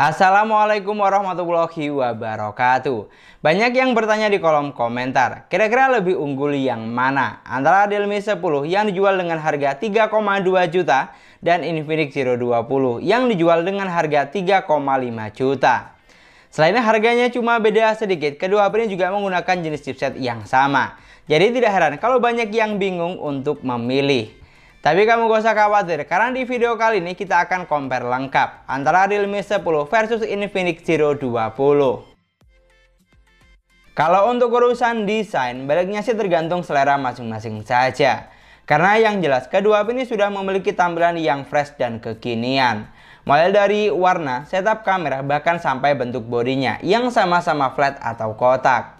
Assalamualaikum warahmatullahi wabarakatuh. Banyak yang bertanya di kolom komentar, kira-kira lebih unggul yang mana? Antara Realme 10 yang dijual dengan harga 3,2 juta dan Infinix Zero 20 yang dijual dengan harga 3,5 juta. Selain harganya cuma beda sedikit, kedua ini juga menggunakan jenis chipset yang sama. Jadi tidak heran kalau banyak yang bingung untuk memilih. Tapi kamu gak usah khawatir, karena di video kali ini kita akan compare lengkap antara Realme 10 versus Infinix Zero 20. Kalau untuk urusan desain, baliknya sih tergantung selera masing-masing saja. Karena yang jelas, kedua ini sudah memiliki tampilan yang fresh dan kekinian. Mulai dari warna, setup kamera, bahkan sampai bentuk bodinya yang sama-sama flat atau kotak.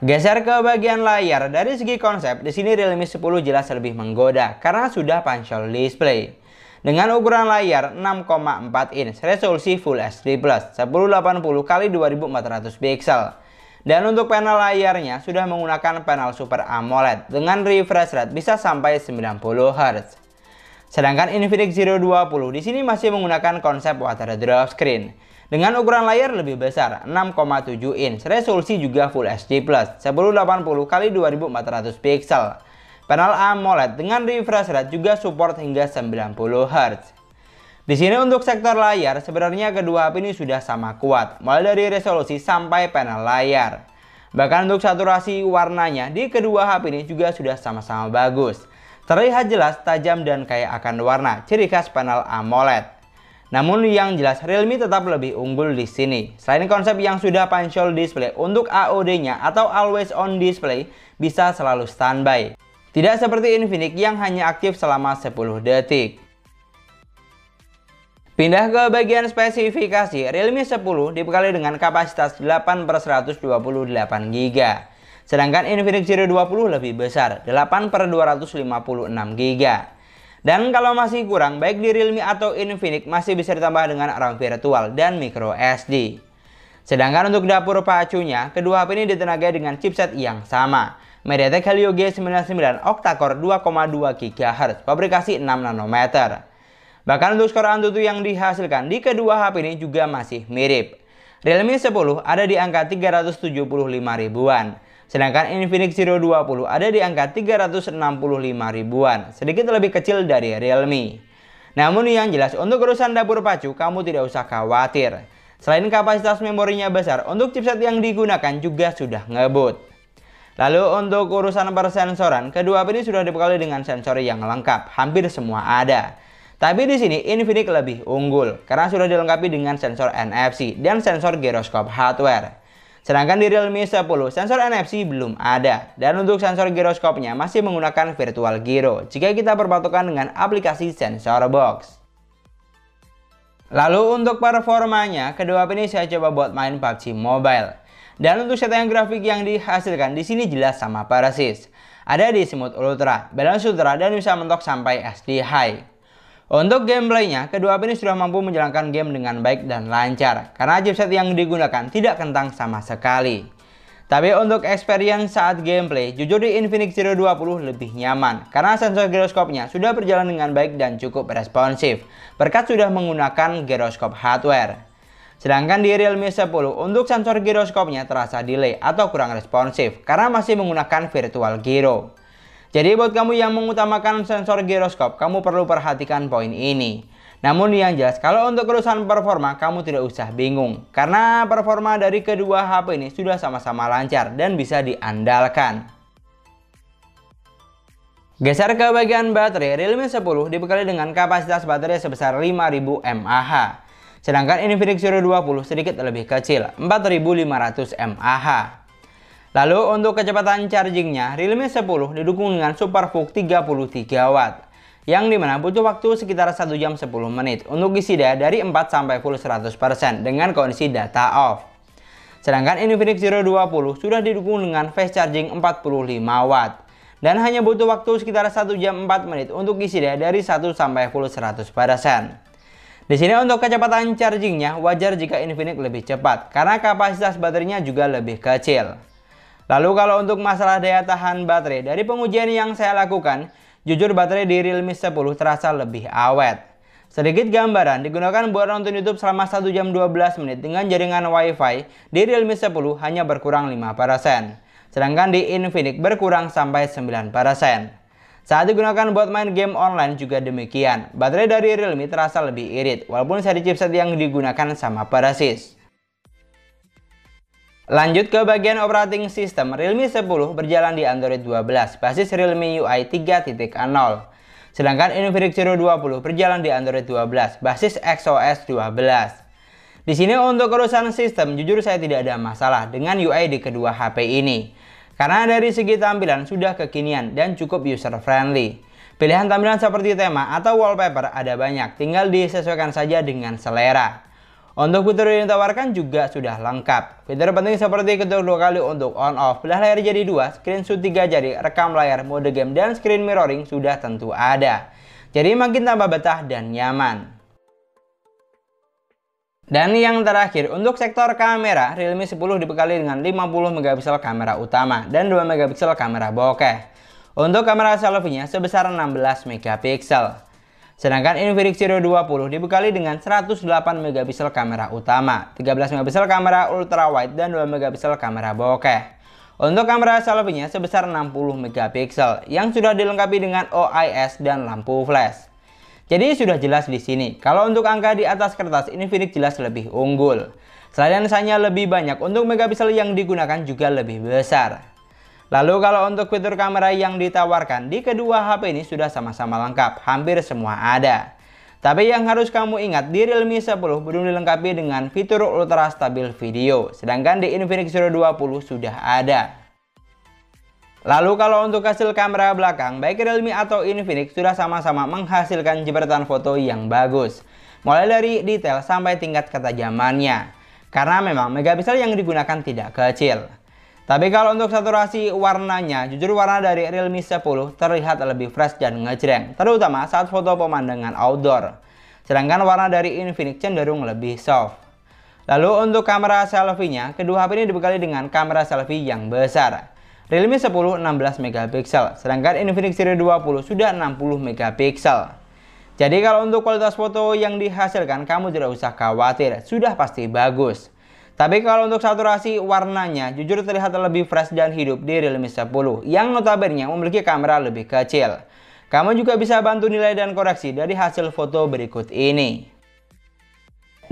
Geser ke bagian layar, dari segi konsep, di sini Realme 10 jelas lebih menggoda karena sudah pancal display. Dengan ukuran layar 6,4 inch, resolusi Full HD+, 1080x2400 pixel. Dan untuk panel layarnya sudah menggunakan panel Super AMOLED dengan refresh rate bisa sampai 90 Hz. Sedangkan Infinix Zero 20 di sini masih menggunakan konsep water drop screen dengan ukuran layar lebih besar, 6,7 inch, resolusi juga Full HD+, 1080 x 2400 pixel. Panel AMOLED dengan refresh rate juga support hingga 90Hz. Di sini untuk sektor layar, sebenarnya kedua HP ini sudah sama kuat, mulai dari resolusi sampai panel layar. Bahkan untuk saturasi warnanya di kedua HP ini juga sudah sama-sama bagus. Terlihat jelas, tajam dan kaya akan warna, ciri khas panel AMOLED. Namun yang jelas Realme tetap lebih unggul di sini. Selain konsep yang sudah panjol display, untuk AOD-nya atau always on display bisa selalu standby. Tidak seperti Infinix yang hanya aktif selama 10 detik. Pindah ke bagian spesifikasi, Realme 10 dibekali dengan kapasitas 8 per 128GB. Sedangkan Infinix Zero 20 lebih besar, 8 per 256GB. Dan kalau masih kurang, baik di Realme atau Infinix masih bisa ditambah dengan RAM virtual dan micro SD. Sedangkan untuk dapur pacunya, kedua HP ini ditenagai dengan chipset yang sama. MediaTek Helio G99 octa-core 2,2 GHz, fabrikasi 6 nanometer. Bahkan untuk skor Antutu yang dihasilkan di kedua HP ini juga masih mirip. Realme 10 ada di angka 375 ribuan, Sedangkan Infinix Zero 20 ada di angka 365 ribuan, sedikit lebih kecil dari Realme. Namun yang jelas untuk urusan dapur pacu kamu tidak usah khawatir. Selain kapasitas memorinya besar, untuk chipset yang digunakan juga sudah ngebut. Lalu untuk urusan persensoran, kedua ini sudah dibekali dengan sensor yang lengkap, hampir semua ada. Tapi di sini Infinix lebih unggul karena sudah dilengkapi dengan sensor NFC dan sensor giroskop hardware. Sedangkan di Realme 10, sensor NFC belum ada. Dan untuk sensor giroskopnya masih menggunakan virtual gyro jika kita berpatokan dengan aplikasi sensor box. Lalu untuk performanya, kedua ini saya coba buat main PUBG Mobile. Dan untuk setting grafik yang dihasilkan di sini jelas sama persis. Ada di Smooth Ultra, Balance Ultra, dan bisa mentok sampai SD High. Untuk gameplaynya, kedua app ini sudah mampu menjalankan game dengan baik dan lancar, karena chipset yang digunakan tidak kentang sama sekali. Tapi untuk experience saat gameplay, jujur di Infinix Zero 20 lebih nyaman, karena sensor giroskopnya sudah berjalan dengan baik dan cukup responsif, berkat sudah menggunakan giroskop hardware. Sedangkan di Realme 10, untuk sensor giroskopnya terasa delay atau kurang responsif, karena masih menggunakan virtual gyro. Jadi buat kamu yang mengutamakan sensor giroskop, kamu perlu perhatikan poin ini. Namun yang jelas, kalau untuk urusan performa, kamu tidak usah bingung. Karena performa dari kedua HP ini sudah sama-sama lancar dan bisa diandalkan. Geser ke bagian baterai, Realme 10 dibekali dengan kapasitas baterai sebesar 5000 mAh. Sedangkan Infinix Zero 20 sedikit lebih kecil, 4500 mAh. Lalu untuk kecepatan chargingnya, Realme 10 didukung dengan SuperVOOC 33 watt yang dimana butuh waktu sekitar 1 jam 10 menit untuk isi daya dari 4 sampai full 100% dengan kondisi data off. Sedangkan Infinix Zero 20 sudah didukung dengan fast charging 45 watt dan hanya butuh waktu sekitar 1 jam 4 menit untuk isi daya dari 1 sampai full 100%. Di sini untuk kecepatan chargingnya wajar jika Infinix lebih cepat karena kapasitas baterainya juga lebih kecil. Lalu kalau untuk masalah daya tahan baterai, dari pengujian yang saya lakukan, jujur baterai di Realme 10 terasa lebih awet. Sedikit gambaran, digunakan buat nonton YouTube selama 1 jam 12 menit dengan jaringan Wi-Fi, di Realme 10 hanya berkurang 5%, sedangkan di Infinix berkurang sampai 9%. Saat digunakan buat main game online juga demikian, baterai dari Realme terasa lebih irit walaupun seri chipset yang digunakan sama persis. Lanjut ke bagian operating system, Realme 10 berjalan di Android 12 basis Realme UI 3.0. Sedangkan Infinix Zero 20 berjalan di Android 12 basis XOS 12. Di sini untuk urusan sistem, jujur saya tidak ada masalah dengan UI di kedua HP ini. Karena dari segi tampilan sudah kekinian dan cukup user friendly. Pilihan tampilan seperti tema atau wallpaper ada banyak, tinggal disesuaikan saja dengan selera. Untuk fitur yang ditawarkan juga sudah lengkap. Fitur penting seperti ketuk dua kali untuk on off, belah layar jadi dua, screenshot tiga jadi rekam layar, mode game, dan screen mirroring sudah tentu ada. Jadi makin tambah betah dan nyaman. Dan yang terakhir, untuk sektor kamera, Realme 10 dibekali dengan 50MP kamera utama dan 2MP kamera bokeh. Untuk kamera selfie-nya sebesar 16 mp Sedangkan Infinix Zero 20 dibekali dengan 108 mp kamera utama, 13 mp kamera ultrawide dan 2 mp kamera bokeh. Untuk kamera selfie-nya sebesar 60 mp yang sudah dilengkapi dengan OIS dan lampu flash. Jadi sudah jelas di sini, kalau untuk angka di atas kertas Infinix jelas lebih unggul. Selain hanya lebih banyak, untuk megapiksel yang digunakan juga lebih besar. Lalu kalau untuk fitur kamera yang ditawarkan di kedua HP ini sudah sama-sama lengkap, hampir semua ada. Tapi yang harus kamu ingat di Realme 10 belum dilengkapi dengan fitur ultra stabil video, sedangkan di Infinix Zero 20 sudah ada. Lalu kalau untuk hasil kamera belakang, baik Realme atau Infinix sudah sama-sama menghasilkan jepretan foto yang bagus. Mulai dari detail sampai tingkat ketajamannya. Karena memang megapiksel yang digunakan tidak kecil. Tapi kalau untuk saturasi warnanya, jujur warna dari Realme 10 terlihat lebih fresh dan ngejreng, terutama saat foto pemandangan outdoor. Sedangkan warna dari Infinix cenderung lebih soft. Lalu untuk kamera selfie-nya, kedua HP ini dibekali dengan kamera selfie yang besar. Realme 10 16MP, sedangkan Infinix Series 20 sudah 60MP. Jadi kalau untuk kualitas foto yang dihasilkan, kamu tidak usah khawatir, sudah pasti bagus. Tapi kalau untuk saturasi warnanya jujur terlihat lebih fresh dan hidup di Realme 10 yang notabene memiliki kamera lebih kecil. Kamu juga bisa bantu nilai dan koreksi dari hasil foto berikut ini.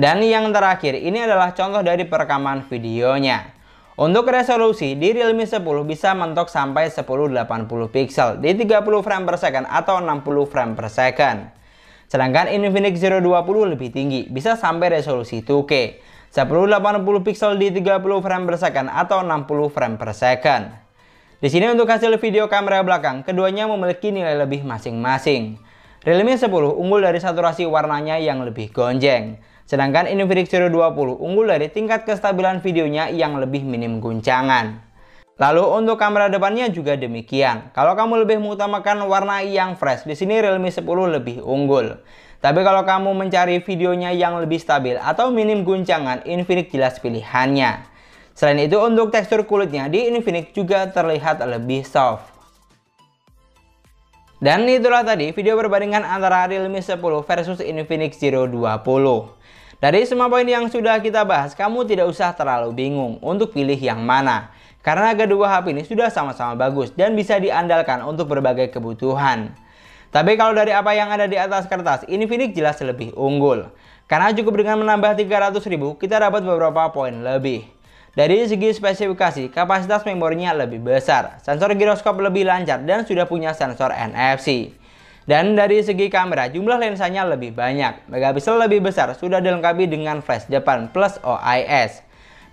Dan yang terakhir ini adalah contoh dari perekaman videonya. Untuk resolusi di Realme 10 bisa mentok sampai 1080 pixel di 30 frame per second atau 60 frame per second. Sedangkan Infinix 020 lebih tinggi, bisa sampai resolusi 2K. 1080 pixel di 30 frame per second atau 60 frame per second. Di sini untuk hasil video kamera belakang, keduanya memiliki nilai lebih masing-masing. Realme 10 unggul dari saturasi warnanya yang lebih gonjeng, sedangkan Infinix Zero 20 unggul dari tingkat kestabilan videonya yang lebih minim guncangan. Lalu untuk kamera depannya juga demikian. Kalau kamu lebih mengutamakan warna yang fresh, di sini Realme 10 lebih unggul. Tapi kalau kamu mencari videonya yang lebih stabil atau minim guncangan, Infinix jelas pilihannya. Selain itu untuk tekstur kulitnya di Infinix juga terlihat lebih soft. Dan itulah tadi video perbandingan antara Realme 10 versus Infinix Zero 20. Dari semua poin yang sudah kita bahas, kamu tidak usah terlalu bingung untuk pilih yang mana. Karena kedua HP ini sudah sama-sama bagus dan bisa diandalkan untuk berbagai kebutuhan. Tapi kalau dari apa yang ada di atas kertas, Infinix jelas lebih unggul. Karena cukup dengan menambah 300.000, kita dapat beberapa poin lebih. Dari segi spesifikasi, kapasitas memorinya lebih besar, sensor giroskop lebih lancar, dan sudah punya sensor NFC. Dan dari segi kamera, jumlah lensanya lebih banyak. Megapiksel lebih besar, sudah dilengkapi dengan flash depan plus OIS.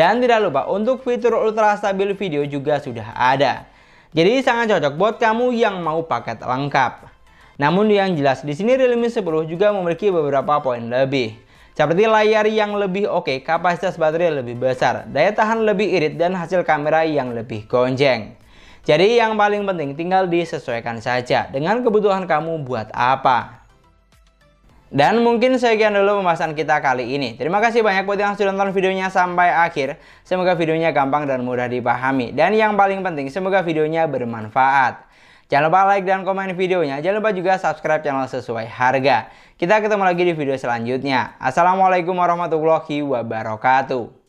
Dan tidak lupa untuk fitur ultra stabil video juga sudah ada. Jadi sangat cocok buat kamu yang mau paket lengkap. Namun yang jelas di sini Realme 10 juga memiliki beberapa poin lebih. Seperti layar yang lebih oke, kapasitas baterai lebih besar, daya tahan lebih irit, dan hasil kamera yang lebih gonjeng. Jadi yang paling penting tinggal disesuaikan saja dengan kebutuhan kamu buat apa. Dan mungkin sekian dulu pembahasan kita kali ini. Terima kasih banyak buat yang sudah nonton videonya sampai akhir. Semoga videonya gampang dan mudah dipahami. Dan yang paling penting, semoga videonya bermanfaat. Jangan lupa like dan komen videonya. Jangan lupa juga subscribe channel sesuai harga. Kita ketemu lagi di video selanjutnya. Assalamualaikum warahmatullahi wabarakatuh.